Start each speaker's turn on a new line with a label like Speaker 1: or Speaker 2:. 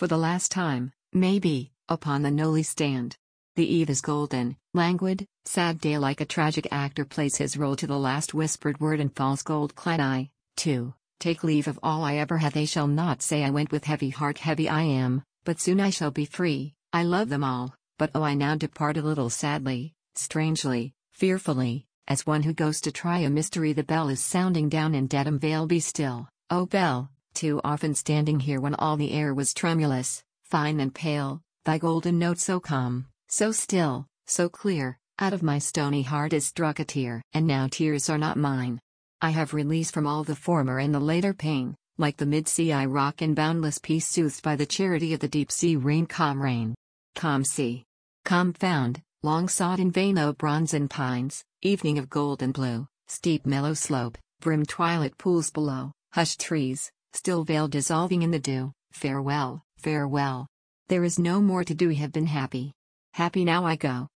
Speaker 1: for the last time, maybe, upon the Noli stand. The eve is golden, languid, sad day like a tragic actor plays his role to the last whispered word and falls gold clad I, too, take leave of all I ever had they shall not say I went with heavy heart heavy I am, but soon I shall be free, I love them all, but oh I now depart a little sadly, strangely, fearfully, as one who goes to try a mystery the bell is sounding down in Dedham Vale be still, oh bell, too often standing here when all the air was tremulous, fine and pale, thy golden note so calm, so still, so clear, out of my stony heart is struck a tear. And now tears are not mine. I have release from all the former and the later pain, like the mid-sea I rock in boundless peace soothed by the charity of the deep-sea rain calm rain. Calm sea. Calm found, long sought in vain O bronzen pines, evening of gold and blue, steep mellow slope, brim twilight pools below, hushed trees, still veil dissolving in the dew, farewell, farewell. There is no more to do have been happy. Happy now I go,